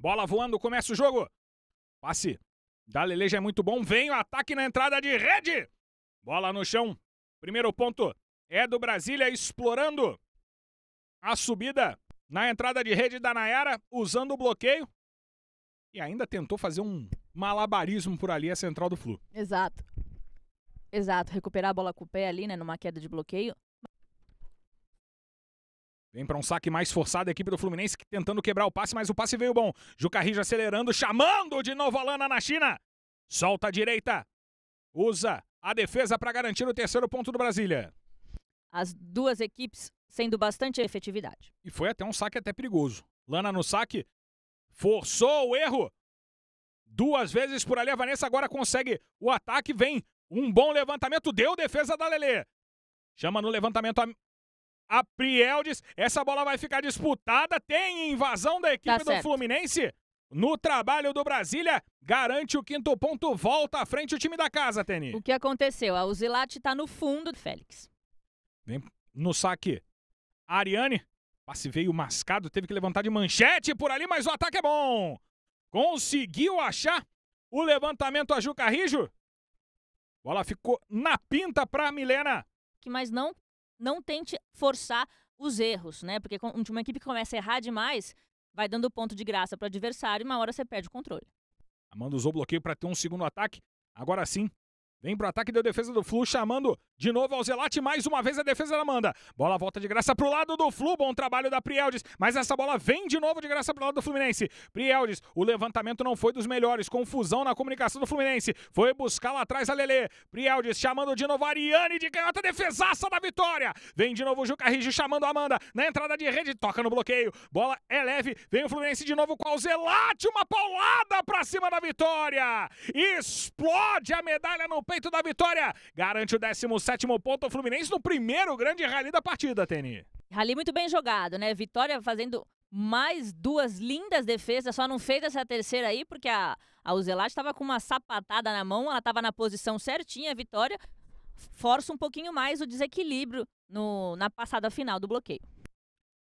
Bola voando, começa o jogo. Passe da Leleja é muito bom. Vem o ataque na entrada de rede. Bola no chão. Primeiro ponto é do Brasília explorando a subida na entrada de rede da Nayara, usando o bloqueio. E ainda tentou fazer um malabarismo por ali a central do Flu. Exato. Exato, recuperar a bola com o pé ali, né, numa queda de bloqueio. Vem para um saque mais forçado a equipe do Fluminense tentando quebrar o passe, mas o passe veio bom. Juca Rijo acelerando, chamando de novo a Lana na China. Solta a direita. Usa a defesa para garantir o terceiro ponto do Brasília. As duas equipes sendo bastante efetividade. E foi até um saque até perigoso. Lana no saque, forçou o erro. Duas vezes por ali, a Vanessa agora consegue o ataque, vem um bom levantamento, deu defesa da Lele. Chama no levantamento a a Prieldes. Essa bola vai ficar disputada. Tem invasão da equipe tá do certo. Fluminense. No trabalho do Brasília, garante o quinto ponto, volta à frente o time da casa, Teni. O que aconteceu? A Uzilate está no fundo, Félix. Vem no saque. A Ariane, passe veio mascado, teve que levantar de manchete por ali, mas o ataque é bom. Conseguiu achar o levantamento a Juca Rijo. Bola ficou na pinta para Milena. Que mas não não tente forçar os erros, né? Porque uma equipe que começa a errar demais, vai dando ponto de graça para o adversário e uma hora você perde o controle. Amanda usou o bloqueio para ter um segundo ataque. Agora sim, Vem pro ataque da defesa do Flu, chamando de novo ao Zelate. Mais uma vez a defesa da Amanda. Bola volta de graça pro lado do Flu. Bom trabalho da Prieldes. Mas essa bola vem de novo de graça pro lado do Fluminense. Prieldes, o levantamento não foi dos melhores. Confusão na comunicação do Fluminense. Foi buscar lá atrás a Lele. Prieldes chamando de novo a Ariane de canhota. Defesaça da vitória. Vem de novo o Juca Rigi chamando a Amanda. Na entrada de rede, toca no bloqueio. Bola é leve. Vem o Fluminense de novo com o Zelate. Uma paulada pra cima da vitória. Explode a medalha no peito da vitória. Garante o 17 ponto ao Fluminense no primeiro grande rally da partida, Teni. Rally muito bem jogado, né? Vitória fazendo mais duas lindas defesas, só não fez essa terceira aí, porque a, a estava com uma sapatada na mão, ela estava na posição certinha, a vitória força um pouquinho mais o desequilíbrio no, na passada final do bloqueio.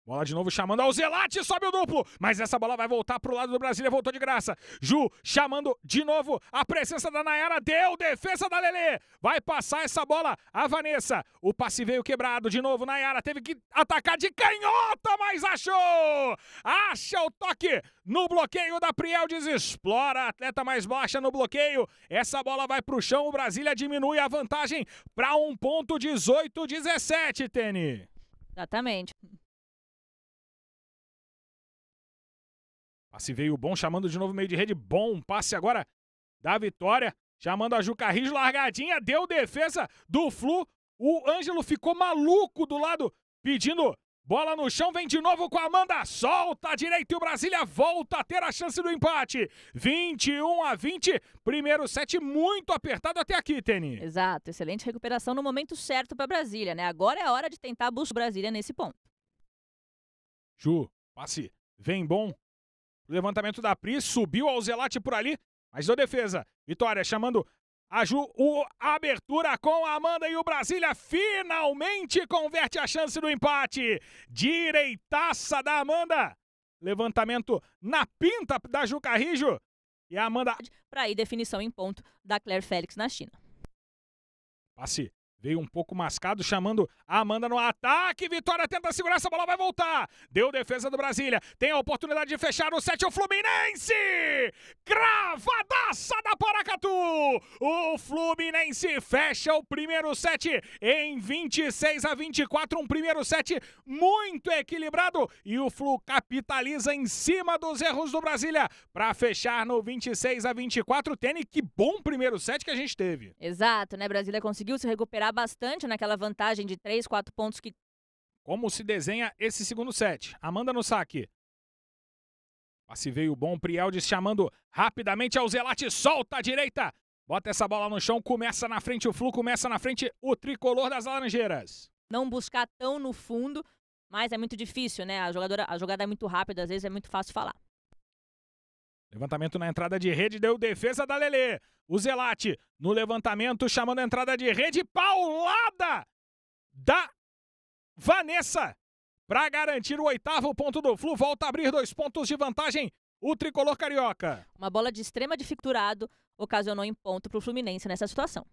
Bola de novo chamando ao Zelate, sobe o duplo, mas essa bola vai voltar pro lado do Brasília, voltou de graça. Ju chamando de novo a presença da Nayara, deu defesa da Lele. Vai passar essa bola a Vanessa. O passe veio quebrado de novo, Nayara teve que atacar de canhota, mas achou! Acha o toque no bloqueio da Prieldes, explora a atleta mais baixa no bloqueio. Essa bola vai pro chão, o Brasília diminui a vantagem para 1.18 17, Tene. Exatamente. Passe veio bom, chamando de novo meio de rede. Bom passe agora da vitória. Chamando a Ju Carris, largadinha, deu defesa do Flu. O Ângelo ficou maluco do lado, pedindo bola no chão. Vem de novo com a Amanda, solta a direita e o Brasília volta a ter a chance do empate. 21 a 20, primeiro set muito apertado até aqui, teni Exato, excelente recuperação no momento certo para Brasília, né? Agora é a hora de tentar buscar Brasília nesse ponto. Ju, passe, vem bom, o levantamento da Pri subiu ao Zelate por ali, mas deu defesa. Vitória chamando a, Ju, o, abertura com a Amanda e o Brasília finalmente converte a chance do empate. Direitaça da Amanda. Levantamento na pinta da Ju Carrijo. E a Amanda. Para aí, definição em ponto da Claire Félix na China. Passe Veio um pouco mascado, chamando a Amanda no ataque. Vitória tenta segurar essa bola, vai voltar. Deu defesa do Brasília. Tem a oportunidade de fechar o set o Fluminense! Cravadaça da Paracatu! O Fluminense fecha o primeiro set em 26 a 24. Um primeiro set muito equilibrado. E o Flu capitaliza em cima dos erros do Brasília para fechar no 26 a 24. Tênis, que bom primeiro set que a gente teve. Exato, né? Brasília conseguiu se recuperar bastante naquela vantagem de 3, 4 pontos que. Como se desenha esse segundo set? Amanda no saque. Passe veio bom, Prieldes chamando rapidamente ao Zelate, solta a direita, bota essa bola no chão, começa na frente o Flu, começa na frente o tricolor das Laranjeiras. Não buscar tão no fundo, mas é muito difícil, né? A, jogadora, a jogada é muito rápida, às vezes é muito fácil falar. Levantamento na entrada de rede, deu defesa da Lele. O Zelate no levantamento, chamando a entrada de rede, paulada da Vanessa para garantir o oitavo ponto do Flu. Volta a abrir dois pontos de vantagem o tricolor carioca. Uma bola de extrema dificultado ocasionou em ponto para o Fluminense nessa situação.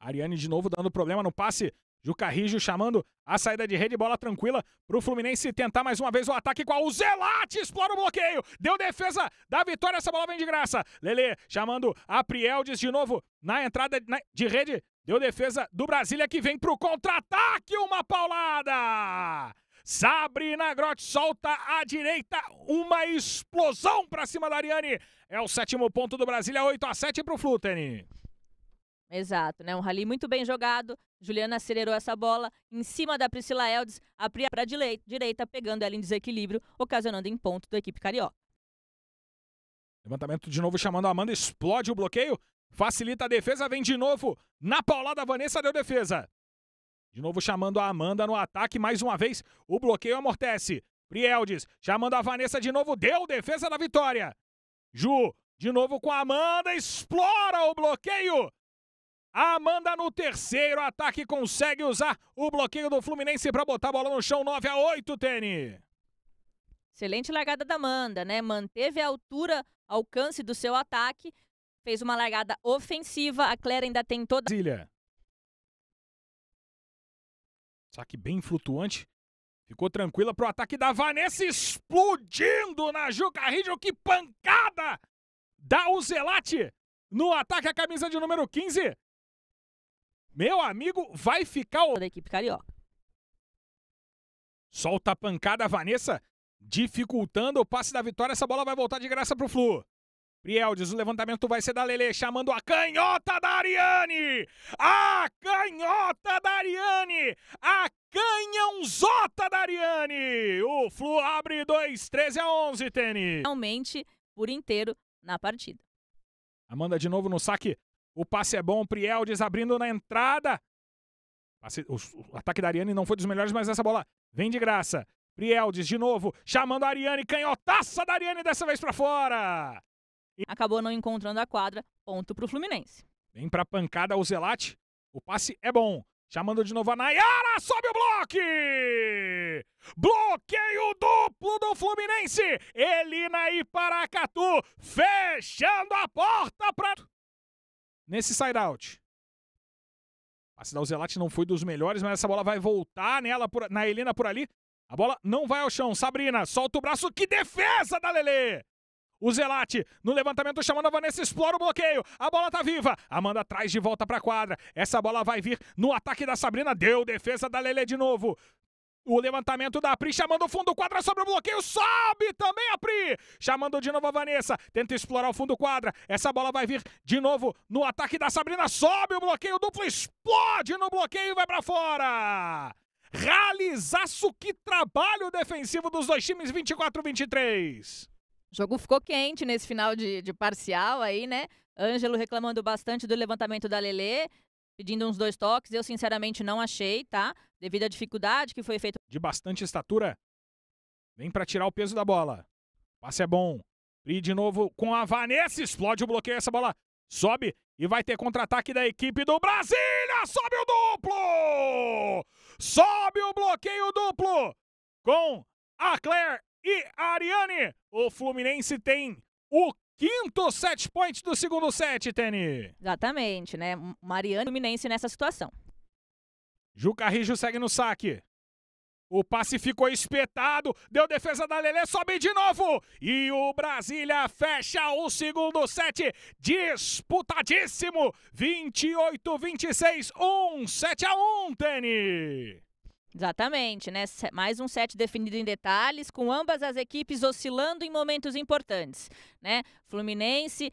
Ariane de novo dando problema no passe Juca Rijo chamando a saída de rede, bola tranquila para o Fluminense tentar mais uma vez o ataque com o Zelate, explora o bloqueio, deu defesa da vitória, essa bola vem de graça. Lele chamando a Prieldes de novo na entrada de rede, deu defesa do Brasília que vem para o contra-ataque, uma paulada! Sabrina Grotti solta à direita, uma explosão para cima da Ariane. É o sétimo ponto do Brasília, 8 a 7 para o Flutani. Exato, né? Um rally muito bem jogado. Juliana acelerou essa bola em cima da Priscila Eldes, a para direita, pegando ela em desequilíbrio, ocasionando em ponto da equipe carioca. Levantamento de novo chamando a Amanda, explode o bloqueio, facilita a defesa, vem de novo na paulada, Vanessa deu defesa. De novo chamando a Amanda no ataque, mais uma vez o bloqueio amortece. Prieldes chamando a Vanessa de novo, deu defesa da vitória. Ju, de novo com a Amanda, explora o bloqueio. Amanda no terceiro ataque consegue usar o bloqueio do Fluminense para botar a bola no chão 9 a 8, Tene. Excelente largada da Amanda, né? Manteve a altura, alcance do seu ataque, fez uma largada ofensiva. A Clara ainda tem toda. Brasília. Saque bem flutuante. Ficou tranquila pro ataque da Vanessa explodindo na Juca Rídio. Que pancada da Uzelate no ataque a camisa de número 15 meu amigo, vai ficar o. Da equipe carioca. Solta a pancada, Vanessa, dificultando o passe da vitória. Essa bola vai voltar de graça pro Flu. Prieldes, o levantamento vai ser da Lele, chamando a canhota da Ariane! A canhota da Ariane! A canhãozota da Ariane! O Flu abre 2, 13 a 11, Tênis. Realmente, por inteiro, na partida. Amanda de novo no saque, o passe é bom, Prieldes abrindo na entrada. O ataque da Ariane não foi dos melhores, mas essa bola vem de graça. Prieldes de novo, chamando a Ariane, canhotaça da Ariane dessa vez para fora. E... Acabou não encontrando a quadra, ponto para o Fluminense. Vem para pancada o Zelate, o passe é bom. Chamando de novo a Nayara, sobe o bloque! Bloqueio duplo do Fluminense! Elina e Paracatu fechando a porta para nesse side-out. Passe da Uzelati não foi dos melhores, mas essa bola vai voltar nela por, na Helena por ali. A bola não vai ao chão. Sabrina solta o braço. Que defesa da Lele! O Zelate no levantamento chamando a Vanessa, explora o bloqueio. A bola tá viva. Amanda traz de volta pra quadra. Essa bola vai vir no ataque da Sabrina. Deu defesa da Lele de novo. O levantamento da Pri, chamando o fundo quadra sobre o bloqueio, sobe também a Pri, chamando de novo a Vanessa, tenta explorar o fundo quadra, essa bola vai vir de novo no ataque da Sabrina, sobe o bloqueio duplo, explode no bloqueio e vai para fora! Ralizaço. que trabalho defensivo dos dois times, 24-23! O jogo ficou quente nesse final de, de parcial aí, né? Ângelo reclamando bastante do levantamento da Lele, pedindo uns dois toques. Eu, sinceramente, não achei, tá? Devido à dificuldade que foi feito. De bastante estatura. Vem para tirar o peso da bola. Passe é bom. E de novo com a Vanessa. Explode o bloqueio. Essa bola sobe e vai ter contra-ataque da equipe do Brasília. Sobe o duplo! Sobe o bloqueio duplo com a Claire e a Ariane. O Fluminense tem o Quinto set point do segundo set, Tene. Exatamente, né? Mariano Fluminense nessa situação. Juca Rijo segue no saque. O passe ficou espetado, deu defesa da Lele, sobe de novo. E o Brasília fecha o segundo set, disputadíssimo. 28-26, 1, 7 a 1, Tênis. Exatamente, né? Mais um set definido em detalhes, com ambas as equipes oscilando em momentos importantes, né? Fluminense.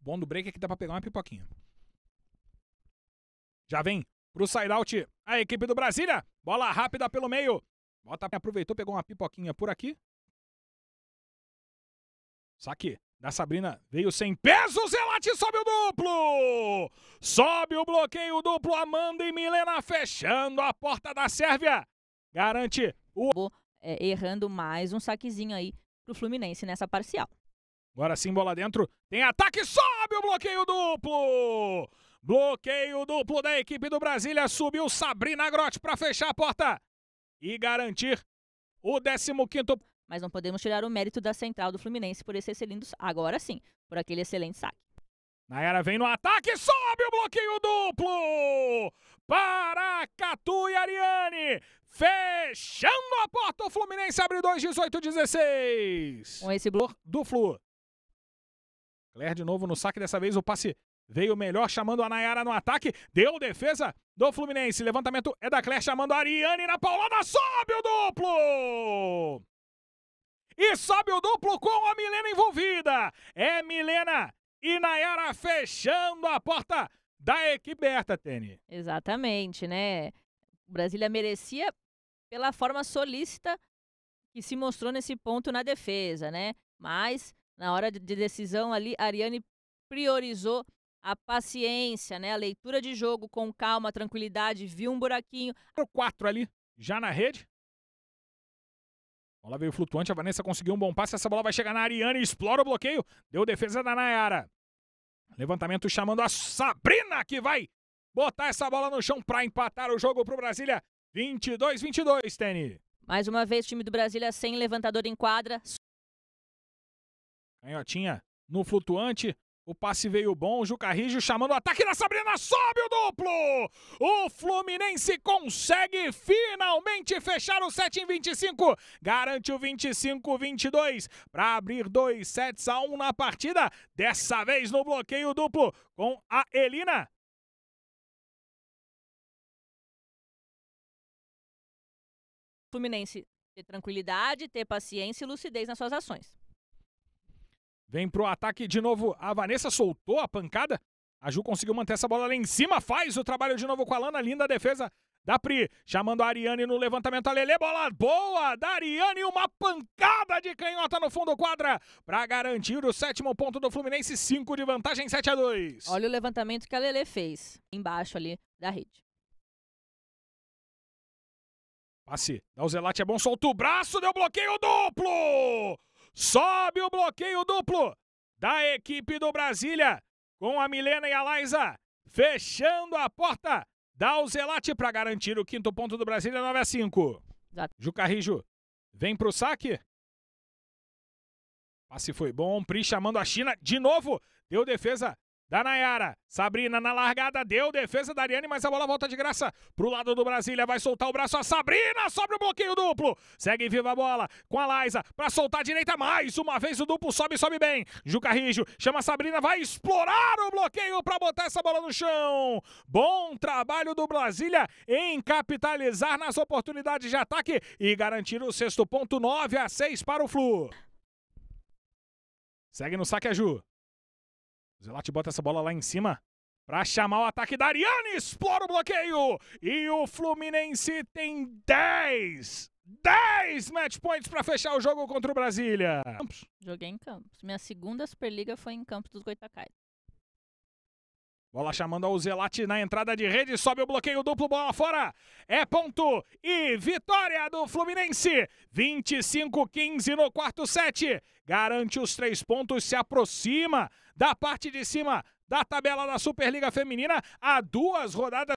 O bom do break é que dá para pegar uma pipoquinha. Já vem pro side-out a equipe do Brasília. Bola rápida pelo meio. Bota, aproveitou, pegou uma pipoquinha por aqui. Saque da Sabrina veio sem peso, Zelate sobe o duplo! Sobe o bloqueio duplo, Amanda e Milena fechando a porta da Sérvia. Garante o... É, errando mais um saquezinho aí pro Fluminense nessa parcial. Agora sim, bola dentro, tem ataque, sobe o bloqueio duplo! Bloqueio duplo da equipe do Brasília, subiu Sabrina Grotti para fechar a porta e garantir o 15º mas não podemos tirar o mérito da central do Fluminense por esse excelente, agora sim, por aquele excelente saque. Nayara vem no ataque, sobe o bloqueio duplo! Para Catu e Ariane, fechando a porta, o Fluminense abre 2, 18, 16. Com esse bloco do Flu. Claire de novo no saque, dessa vez o passe veio melhor, chamando a Nayara no ataque, deu defesa do Fluminense. Levantamento é da Claire, chamando a Ariane na paulada, sobe o duplo! E sobe o duplo com a Milena envolvida. É Milena e Nayara fechando a porta da equipe Berta, Tene. Exatamente, né? O Brasília merecia pela forma solícita que se mostrou nesse ponto na defesa, né? Mas na hora de decisão ali, a Ariane priorizou a paciência, né? A leitura de jogo com calma, tranquilidade, viu um buraquinho. O 4 ali, já na rede, Bola veio flutuante, a Vanessa conseguiu um bom passe, essa bola vai chegar na Ariane, explora o bloqueio, deu defesa da Nayara. Levantamento chamando a Sabrina, que vai botar essa bola no chão para empatar o jogo para o Brasília. 22-22, Tene. Mais uma vez, time do Brasília sem levantador em quadra. Canhotinha no flutuante, o passe veio bom, o Juca Rijo chamando o ataque da Sabrina, sobe o duplo! O Fluminense consegue finalmente fechar o 7 em 25, garante o 25-22 para abrir dois sets a 1 na partida, dessa vez no bloqueio duplo com a Elina. Fluminense ter tranquilidade, ter paciência e lucidez nas suas ações. Vem pro ataque de novo. A Vanessa soltou a pancada. A Ju conseguiu manter essa bola lá em cima. Faz o trabalho de novo com a Lana. Linda defesa da Pri. Chamando a Ariane no levantamento. A Lele. Bola boa da Ariane. Uma pancada de canhota no fundo quadra. Para garantir o sétimo ponto do Fluminense. 5 de vantagem. 7 a 2. Olha o levantamento que a Lele fez. Embaixo ali da rede. Passe. o Zelate. é bom. Solta o braço. Deu bloqueio duplo. Sobe o bloqueio duplo da equipe do Brasília com a Milena e a Laiza fechando a porta da Zelate para garantir o quinto ponto do Brasília 9 a 5. Juca Jucarrijo vem para o saque. Passe foi bom. Pri chamando a China de novo. Deu defesa da Nayara. Sabrina na largada, deu defesa da Ariane, mas a bola volta de graça pro lado do Brasília. Vai soltar o braço a Sabrina, sobe o bloqueio duplo. Segue viva a bola com a Laiza pra soltar a direita mais uma vez. O duplo sobe, sobe bem. Juca Rijo chama a Sabrina, vai explorar o bloqueio pra botar essa bola no chão. Bom trabalho do Brasília em capitalizar nas oportunidades de ataque e garantir o sexto ponto, 9 a 6 para o Flu. Segue no saque a Ju. Zelate bota essa bola lá em cima para chamar o ataque da Ariane. Explora o bloqueio. E o Fluminense tem 10. 10 match points para fechar o jogo contra o Brasília. Joguei em Campos. Minha segunda Superliga foi em Campos dos Goitacais. Bola chamando ao Zelati na entrada de rede, sobe o bloqueio duplo, bola fora. É ponto e vitória do Fluminense. 25-15 no quarto set. Garante os três pontos, se aproxima da parte de cima da tabela da Superliga Feminina a duas rodadas.